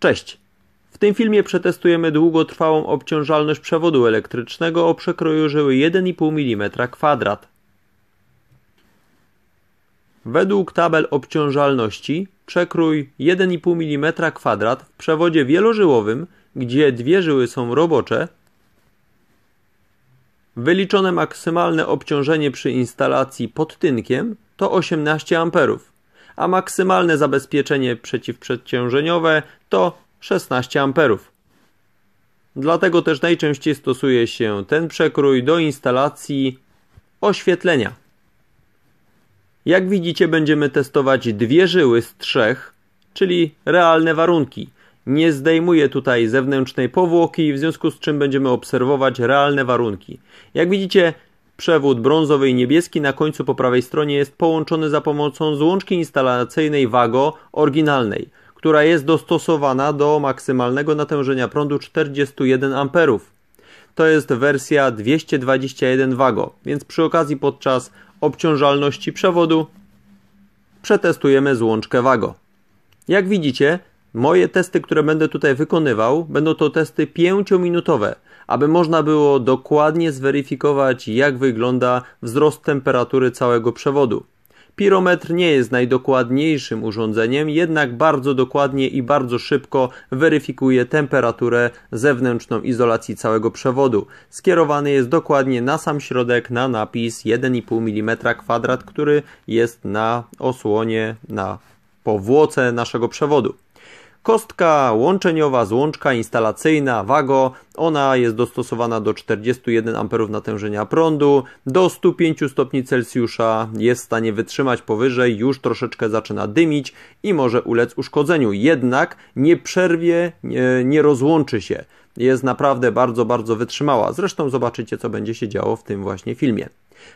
Cześć! W tym filmie przetestujemy długotrwałą obciążalność przewodu elektrycznego o przekroju żyły 1,5 mm2. Według tabel obciążalności przekrój 1,5 mm2 w przewodzie wielożyłowym, gdzie dwie żyły są robocze, wyliczone maksymalne obciążenie przy instalacji pod tynkiem to 18 amperów a maksymalne zabezpieczenie przeciwprzeciążeniowe to 16 amperów. Dlatego też najczęściej stosuje się ten przekrój do instalacji oświetlenia. Jak widzicie będziemy testować dwie żyły z trzech, czyli realne warunki. Nie zdejmuję tutaj zewnętrznej powłoki, w związku z czym będziemy obserwować realne warunki. Jak widzicie Przewód brązowy i niebieski na końcu po prawej stronie jest połączony za pomocą złączki instalacyjnej WAGO oryginalnej, która jest dostosowana do maksymalnego natężenia prądu 41 A. To jest wersja 221 WAGO, więc przy okazji podczas obciążalności przewodu przetestujemy złączkę WAGO. Jak widzicie, moje testy, które będę tutaj wykonywał, będą to testy 5-minutowe – aby można było dokładnie zweryfikować, jak wygląda wzrost temperatury całego przewodu. Pirometr nie jest najdokładniejszym urządzeniem, jednak bardzo dokładnie i bardzo szybko weryfikuje temperaturę zewnętrzną izolacji całego przewodu. Skierowany jest dokładnie na sam środek, na napis 1,5 mm2, który jest na osłonie, na powłoce naszego przewodu. Kostka łączeniowa, złączka instalacyjna WAGO, ona jest dostosowana do 41 amperów natężenia prądu, do 105 stopni Celsjusza, jest w stanie wytrzymać powyżej, już troszeczkę zaczyna dymić i może ulec uszkodzeniu, jednak nie przerwie, nie, nie rozłączy się. Jest naprawdę bardzo, bardzo wytrzymała. Zresztą zobaczycie, co będzie się działo w tym właśnie filmie.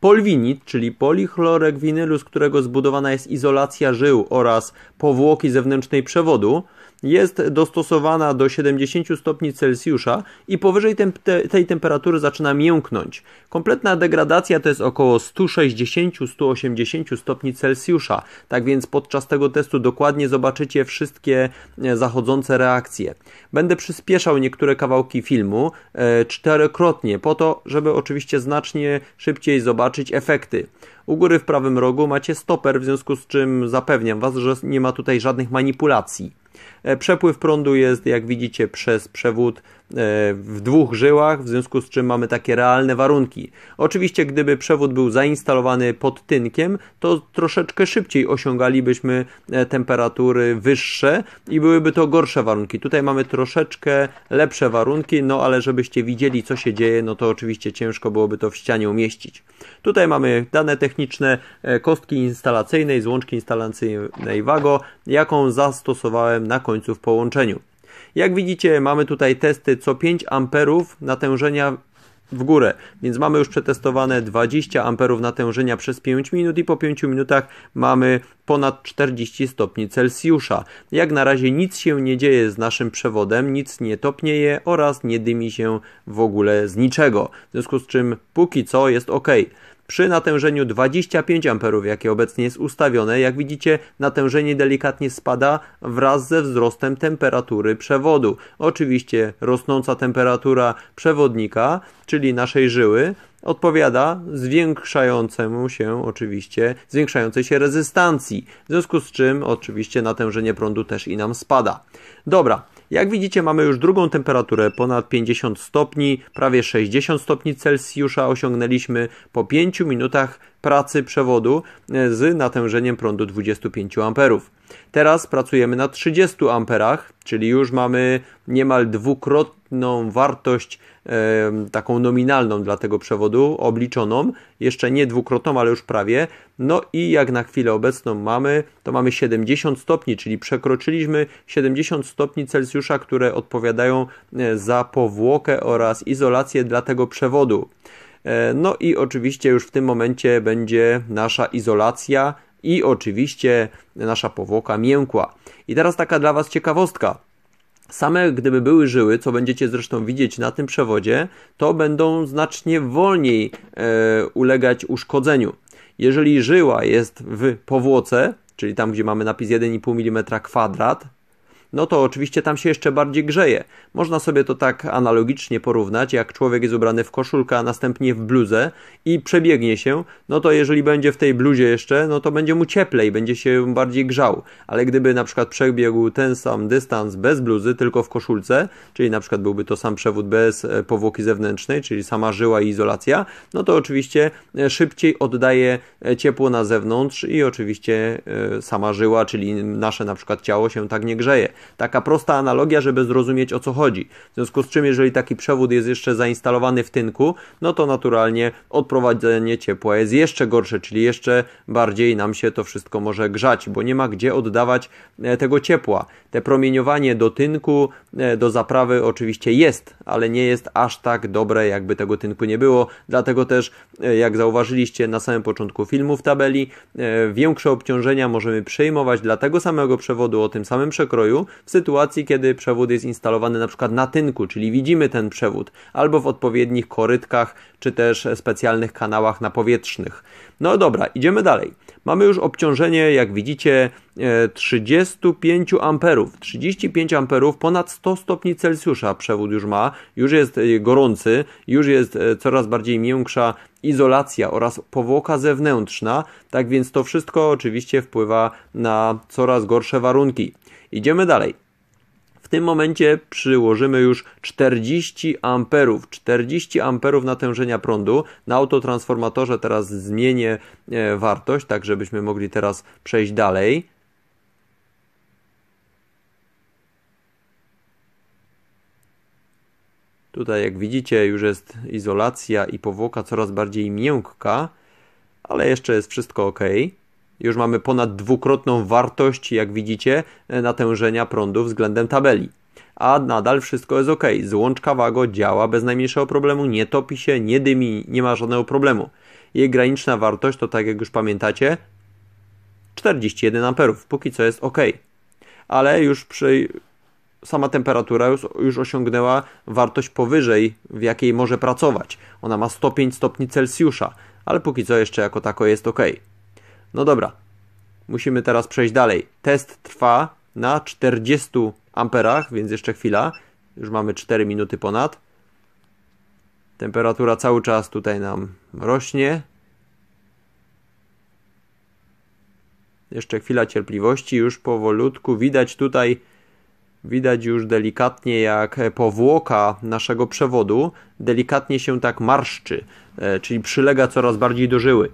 Polwinit, czyli polichlorek winylu, z którego zbudowana jest izolacja żył oraz powłoki zewnętrznej przewodu, jest dostosowana do 70 stopni Celsjusza i powyżej tem te tej temperatury zaczyna mięknąć. Kompletna degradacja to jest około 160-180 stopni Celsjusza. Tak więc podczas tego testu dokładnie zobaczycie wszystkie e, zachodzące reakcje. Będę przyspieszał niektóre kawałki filmu e, czterokrotnie po to, żeby oczywiście znacznie szybciej zobaczyć efekty. U góry w prawym rogu macie stoper, w związku z czym zapewniam Was, że nie ma tutaj żadnych manipulacji. E, przepływ prądu jest, jak widzicie, przez przewód E, w dwóch żyłach, w związku z czym mamy takie realne warunki. Oczywiście, gdyby przewód był zainstalowany pod tynkiem, to troszeczkę szybciej osiągalibyśmy e, temperatury wyższe i byłyby to gorsze warunki. Tutaj mamy troszeczkę lepsze warunki, no ale żebyście widzieli, co się dzieje, no to oczywiście ciężko byłoby to w ścianie umieścić. Tutaj mamy dane techniczne e, kostki instalacyjnej, złączki instalacyjnej WAGO, jaką zastosowałem na końcu w połączeniu. Jak widzicie, mamy tutaj testy co 5 amperów natężenia w górę, więc mamy już przetestowane 20 amperów natężenia przez 5 minut i po 5 minutach mamy ponad 40 stopni Celsjusza. Jak na razie nic się nie dzieje z naszym przewodem, nic nie topnieje oraz nie dymi się w ogóle z niczego, w związku z czym póki co jest ok. Przy natężeniu 25 A, jakie obecnie jest ustawione, jak widzicie, natężenie delikatnie spada wraz ze wzrostem temperatury przewodu. Oczywiście rosnąca temperatura przewodnika, czyli naszej żyły, odpowiada zwiększającemu się oczywiście, zwiększającej się rezystancji, w związku z czym oczywiście natężenie prądu też i nam spada. Dobra, jak widzicie mamy już drugą temperaturę, ponad 50 stopni, prawie 60 stopni Celsjusza osiągnęliśmy po 5 minutach pracy przewodu e, z natężeniem prądu 25 A. Teraz pracujemy na 30 A, czyli już mamy niemal dwukrotnie konkretną wartość taką nominalną dla tego przewodu obliczoną, jeszcze nie dwukrotną, ale już prawie. No i jak na chwilę obecną mamy, to mamy 70 stopni, czyli przekroczyliśmy 70 stopni Celsjusza, które odpowiadają e, za powłokę oraz izolację dla tego przewodu. E, no i oczywiście już w tym momencie będzie nasza izolacja i oczywiście nasza powłoka miękła. I teraz taka dla Was ciekawostka. Same, gdyby były żyły, co będziecie zresztą widzieć na tym przewodzie, to będą znacznie wolniej e, ulegać uszkodzeniu. Jeżeli żyła jest w powłoce, czyli tam, gdzie mamy napis 1,5 mm kwadrat, no to oczywiście tam się jeszcze bardziej grzeje. Można sobie to tak analogicznie porównać, jak człowiek jest ubrany w koszulkę, a następnie w bluzę i przebiegnie się, no to jeżeli będzie w tej bluzie jeszcze, no to będzie mu cieplej, będzie się bardziej grzał. Ale gdyby na przykład przebiegł ten sam dystans bez bluzy, tylko w koszulce, czyli na przykład byłby to sam przewód bez e, powłoki zewnętrznej, czyli sama żyła i izolacja, no to oczywiście e, szybciej oddaje e, ciepło na zewnątrz i oczywiście sama żyła, czyli nasze na przykład ciało się tak nie grzeje. Taka prosta analogia, żeby zrozumieć o co chodzi. W związku z czym, jeżeli taki przewód jest jeszcze zainstalowany w tynku, no to naturalnie odprowadzenie ciepła jest jeszcze gorsze, czyli jeszcze bardziej nam się to wszystko może grzać, bo nie ma gdzie oddawać e, tego ciepła. Te promieniowanie do tynku, e, do zaprawy oczywiście jest, ale nie jest aż tak dobre, jakby tego tynku nie było. Dlatego też, e, jak zauważyliście na samym początku filmu w tabeli, większe obciążenia możemy przejmować dla tego samego przewodu o tym samym przekroju, w sytuacji, kiedy przewód jest instalowany na przykład na tynku, czyli widzimy ten przewód, albo w odpowiednich korytkach, czy też specjalnych kanałach napowietrznych. No dobra, idziemy dalej. Mamy już obciążenie, jak widzicie, 35 e, amperów. 35 amperów, ponad 100 stopni Celsjusza przewód już ma, już jest e, gorący, już jest e, coraz bardziej miększa izolacja oraz powłoka zewnętrzna, tak więc to wszystko oczywiście wpływa na coraz gorsze warunki. Idziemy dalej. W tym momencie przyłożymy już 40 amperów, 40 amperów natężenia prądu. Na autotransformatorze teraz zmienię e, wartość, tak żebyśmy mogli teraz przejść dalej. Tutaj jak widzicie już jest izolacja i powłoka coraz bardziej miękka, ale jeszcze jest wszystko ok. Już mamy ponad dwukrotną wartość, jak widzicie, e, natężenia prądu względem tabeli. A nadal wszystko jest ok. Złączka Wago działa bez najmniejszego problemu, nie topi się, nie dymi, nie ma żadnego problemu. Jej graniczna wartość to, tak jak już pamiętacie, 41 amperów. Póki co jest ok. Ale już przy sama temperatura już, już, osiągnęła wartość powyżej, w jakiej może pracować. Ona ma 105 stopni Celsjusza, ale póki co jeszcze jako tako jest ok. No dobra, musimy teraz przejść dalej. Test trwa na 40 amperach, więc jeszcze chwila. Już mamy 4 minuty ponad. Temperatura cały czas tutaj nam rośnie. Jeszcze chwila cierpliwości, już powolutku widać tutaj widać już delikatnie jak powłoka naszego przewodu delikatnie się tak marszczy, e, czyli przylega coraz bardziej do żyły.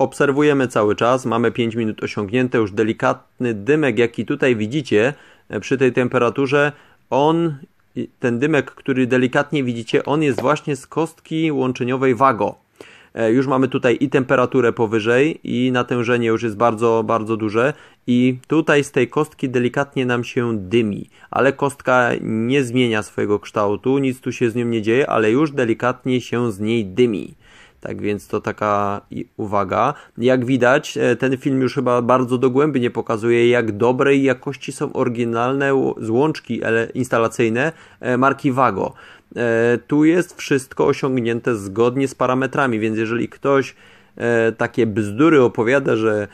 Obserwujemy cały czas, mamy 5 minut osiągnięte, już delikatny dymek, jaki tutaj widzicie e, przy tej temperaturze, on, ten dymek, który delikatnie widzicie, on jest właśnie z kostki łączeniowej Wago. E, już mamy tutaj i temperaturę powyżej, i natężenie już jest bardzo, bardzo duże. I tutaj z tej kostki delikatnie nam się dymi, ale kostka nie zmienia swojego kształtu, nic tu się z nią nie dzieje, ale już delikatnie się z niej dymi. Tak więc to taka uwaga. Jak widać, e, ten film już chyba bardzo dogłębnie pokazuje, jak dobrej jakości są oryginalne złączki instalacyjne e, marki Wago. E, tu jest wszystko osiągnięte zgodnie z parametrami, więc jeżeli ktoś takie bzdury opowiada, że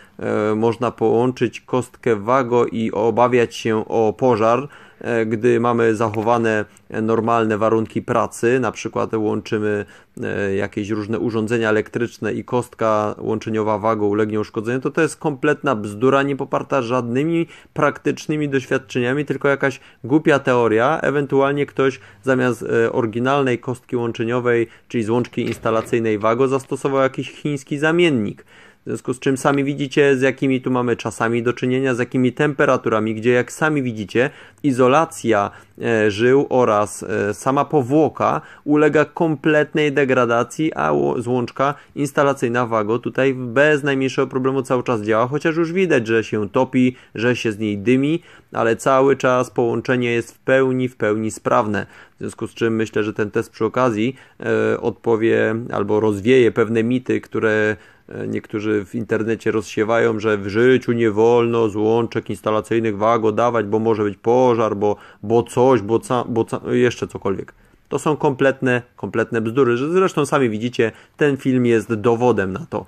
można połączyć kostkę Wago i obawiać się o pożar, E, gdy mamy zachowane normalne warunki pracy, na przykład łączymy e, jakieś różne urządzenia elektryczne i kostka łączeniowa wagą ulegnie uszkodzeniu, to to jest kompletna bzdura, nie poparta żadnymi praktycznymi doświadczeniami, tylko jakaś głupia teoria. Ewentualnie ktoś zamiast e, oryginalnej kostki łączeniowej, czyli złączki instalacyjnej WAGO, zastosował jakiś chiński zamiennik. W związku z czym sami widzicie, z jakimi tu mamy czasami do czynienia, z jakimi temperaturami, gdzie jak sami widzicie, izolacja e, żył oraz e, sama powłoka ulega kompletnej degradacji, a złączka instalacyjna Wago tutaj bez najmniejszego problemu cały czas działa, chociaż już widać, że się topi, że się z niej dymi, ale cały czas połączenie jest w pełni, w pełni sprawne. W związku z czym myślę, że ten test przy okazji e, odpowie albo rozwieje pewne mity, które E, niektórzy w internecie rozsiewają, że w życiu nie wolno złączek instalacyjnych wago dawać, bo może być pożar, bo, bo coś, bo, ca, bo ca, jeszcze cokolwiek. To są kompletne, kompletne bzdury. Zresztą sami widzicie, ten film jest dowodem na to.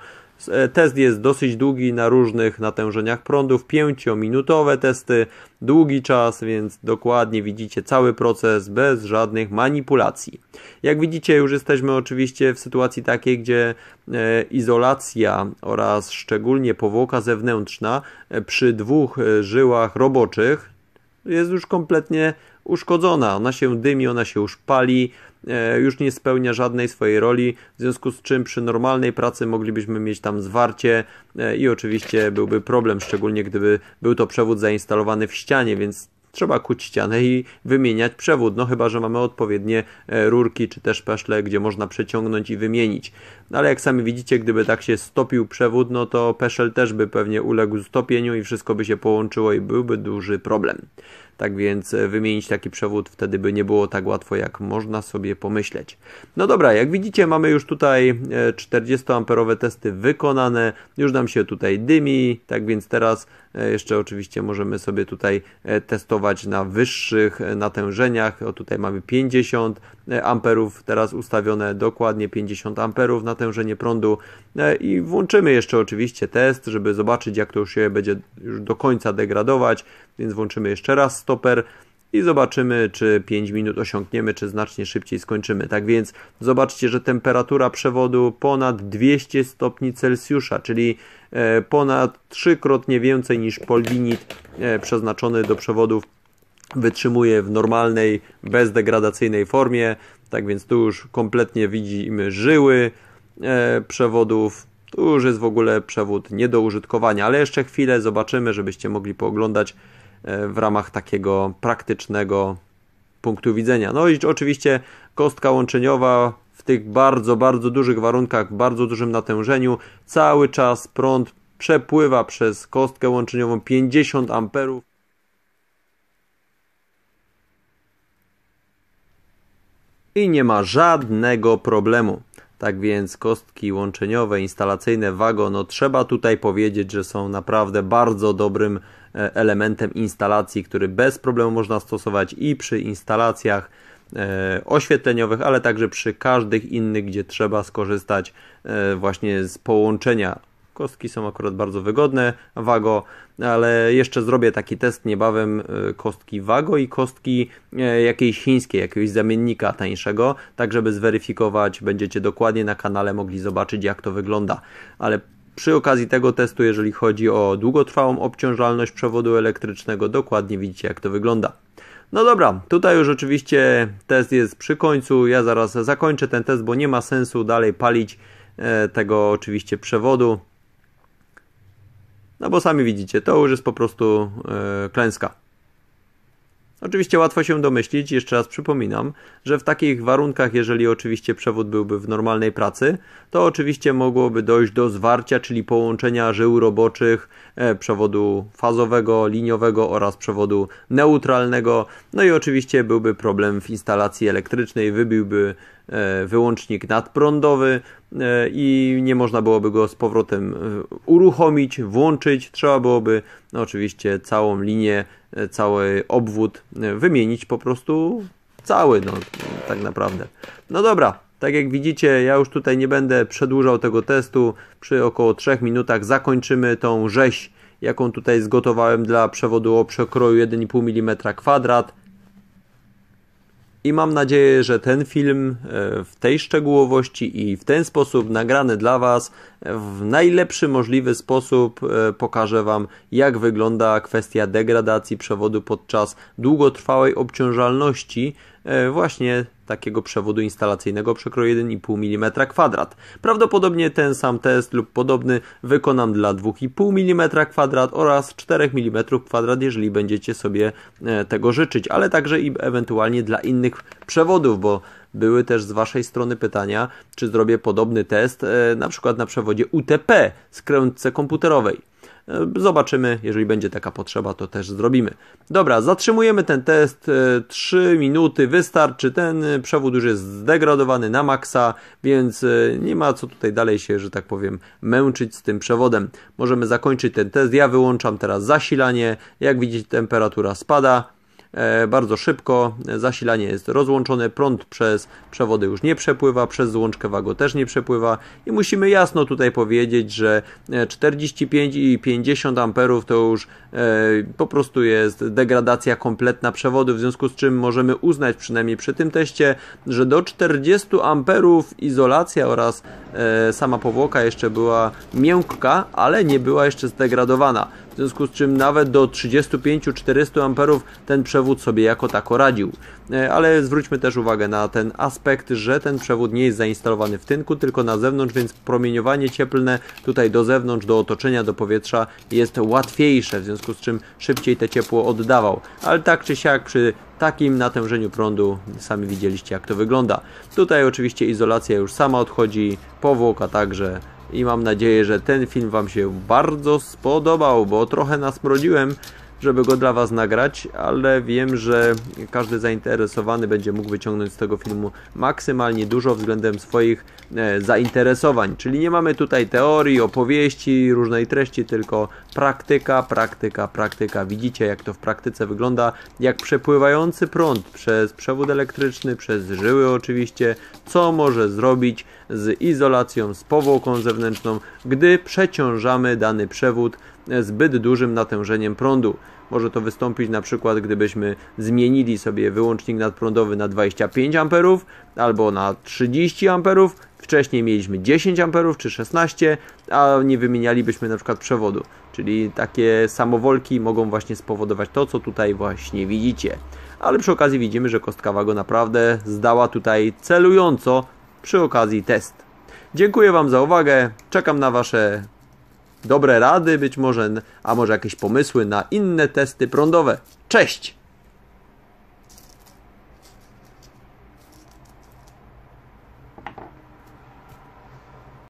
E, test jest dosyć długi na różnych natężeniach prądów, 5-minutowe testy, długi czas, więc dokładnie widzicie cały proces bez żadnych manipulacji. Jak widzicie, już jesteśmy oczywiście w sytuacji takiej, gdzie e, izolacja oraz szczególnie powłoka zewnętrzna e, przy dwóch żyłach roboczych jest już kompletnie uszkodzona. Ona się dymi, ona się już pali, E, już nie spełnia żadnej swojej roli, w związku z czym przy normalnej pracy moglibyśmy mieć tam zwarcie e, i oczywiście byłby problem, szczególnie gdyby był to przewód zainstalowany w ścianie, więc trzeba kuć ścianę i wymieniać przewód, no chyba, że mamy odpowiednie e, rurki czy też peszle, gdzie można przeciągnąć i wymienić. No, ale jak sami widzicie, gdyby tak się stopił przewód, no to peszel też by pewnie uległ stopieniu i wszystko by się połączyło i byłby duży problem. Tak więc e, wymienić taki przewód wtedy by nie było tak łatwo, jak można sobie pomyśleć. No dobra, jak widzicie, mamy już tutaj 40-amperowe e, testy wykonane. Już nam się tutaj dymi, tak więc teraz e, jeszcze oczywiście możemy sobie tutaj testować na wyższych natężeniach. O tutaj mamy 50 amperów teraz ustawione, dokładnie 50 amperów natężenie prądu i włączymy jeszcze oczywiście test, żeby zobaczyć jak to już się będzie już do końca degradować więc włączymy jeszcze raz stoper i zobaczymy, czy 5 minut osiągniemy, czy znacznie szybciej skończymy. Tak więc zobaczcie, że temperatura przewodu ponad 200 stopni Celsjusza, czyli e, ponad trzykrotnie więcej niż polvinit e, przeznaczony do przewodów wytrzymuje w normalnej, bezdegradacyjnej formie. Tak więc tu już kompletnie widzimy żyły e, przewodów. Tu już jest w ogóle przewód nie do użytkowania, ale jeszcze chwilę zobaczymy, żebyście mogli pooglądać E, w ramach takiego praktycznego punktu widzenia. No i oczywiście kostka łączeniowa w tych bardzo, bardzo dużych warunkach, bardzo dużym natężeniu, cały czas prąd przepływa przez kostkę łączeniową 50 amperów. I nie ma żadnego problemu. Tak więc kostki łączeniowe, instalacyjne WAGO, no trzeba tutaj powiedzieć, że są naprawdę bardzo dobrym E, elementem instalacji, który bez problemu można stosować i przy instalacjach e, oświetleniowych, ale także przy każdych innych, gdzie trzeba skorzystać e, właśnie z połączenia. Kostki są akurat bardzo wygodne, wago, ale jeszcze zrobię taki test niebawem kostki wago i kostki jakiejś chińskiej, jakiegoś zamiennika tańszego, tak żeby zweryfikować, będziecie dokładnie na kanale mogli zobaczyć jak to wygląda. Ale przy okazji tego testu, jeżeli chodzi o długotrwałą obciążalność przewodu elektrycznego, dokładnie widzicie jak to wygląda. No dobra, tutaj już oczywiście test jest przy końcu, ja zaraz zakończę ten test, bo nie ma sensu dalej palić e, tego oczywiście przewodu. No bo sami widzicie, to już jest po prostu e, klęska. Oczywiście łatwo się domyślić, jeszcze raz przypominam, że w takich warunkach, jeżeli oczywiście przewód byłby w normalnej pracy, to oczywiście mogłoby dojść do zwarcia, czyli połączenia żył roboczych, e, przewodu fazowego, liniowego oraz przewodu neutralnego. No i oczywiście byłby problem w instalacji elektrycznej, wybiłby E, wyłącznik nadprądowy e, i nie można byłoby go z powrotem e, uruchomić, włączyć. Trzeba byłoby no oczywiście całą linię, cały obwód wymienić po prostu cały, no tak naprawdę. No dobra, tak jak widzicie, ja już tutaj nie będę przedłużał tego testu. Przy około 3 minutach zakończymy tą rzeź, jaką tutaj zgotowałem dla przewodu o przekroju 1,5 mm kwadrat. I mam nadzieję, że ten film e, w tej szczegółowości i w ten sposób nagrany dla Was e, w najlepszy możliwy sposób e, pokaże Wam, jak wygląda kwestia degradacji przewodu podczas długotrwałej obciążalności E, właśnie takiego przewodu instalacyjnego przekroju 1,5 mm2. Prawdopodobnie ten sam test lub podobny wykonam dla 2,5 mm2 oraz 4 mm2, jeżeli będziecie sobie e, tego życzyć, ale także i ewentualnie dla innych przewodów, bo były też z Waszej strony pytania, czy zrobię podobny test e, na przykład na przewodzie UTP skrętce komputerowej. E, zobaczymy, jeżeli będzie taka potrzeba, to też zrobimy. Dobra, zatrzymujemy ten test. 3 e, minuty wystarczy. Ten e, przewód już jest zdegradowany na maksa, więc nie ma co tutaj dalej się, że tak powiem, męczyć z tym przewodem. Możemy zakończyć ten test. Ja wyłączam teraz zasilanie. Jak widzicie, temperatura spada E, bardzo szybko, zasilanie jest rozłączone, prąd przez przewody już nie przepływa, przez złączkę wago też nie przepływa i musimy jasno tutaj powiedzieć, że 45 e, i 50 amperów to już e, po prostu jest degradacja kompletna przewodu, w związku z czym możemy uznać przynajmniej przy tym teście, że do 40 amperów izolacja oraz sama powłoka jeszcze była miękka, ale nie była jeszcze zdegradowana w związku z czym nawet do 35-400 amperów ten przewód sobie jako tako radził. E, ale zwróćmy też uwagę na ten aspekt, że ten przewód nie jest zainstalowany w tynku, tylko na zewnątrz, więc promieniowanie cieplne tutaj do zewnątrz, do otoczenia, do powietrza jest łatwiejsze, w związku z czym szybciej te ciepło oddawał. Ale tak czy siak przy takim natężeniu prądu sami widzieliście jak to wygląda. Tutaj oczywiście izolacja już sama odchodzi, powłok, a także i mam nadzieję, że ten film Wam się bardzo spodobał, bo trochę nasmrodziłem żeby go dla Was nagrać, ale wiem, że każdy zainteresowany będzie mógł wyciągnąć z tego filmu maksymalnie dużo względem swoich e, zainteresowań. Czyli nie mamy tutaj teorii, opowieści, różnej treści, tylko praktyka, praktyka, praktyka. Widzicie, jak to w praktyce wygląda, jak przepływający prąd przez przewód elektryczny, przez żyły oczywiście, co może zrobić z izolacją, z powłoką zewnętrzną, gdy przeciążamy dany przewód zbyt dużym natężeniem prądu. Może to wystąpić na przykład, gdybyśmy zmienili sobie wyłącznik nadprądowy na 25 A albo na 30 A. Wcześniej mieliśmy 10 A czy 16, a nie wymienialibyśmy na przykład przewodu. Czyli takie samowolki mogą właśnie spowodować to, co tutaj właśnie widzicie. Ale przy okazji widzimy, że kostka go naprawdę zdała tutaj celująco przy okazji test. Dziękuję Wam za uwagę, czekam na Wasze dobre rady, być może, a może jakieś pomysły na inne testy prądowe. Cześć!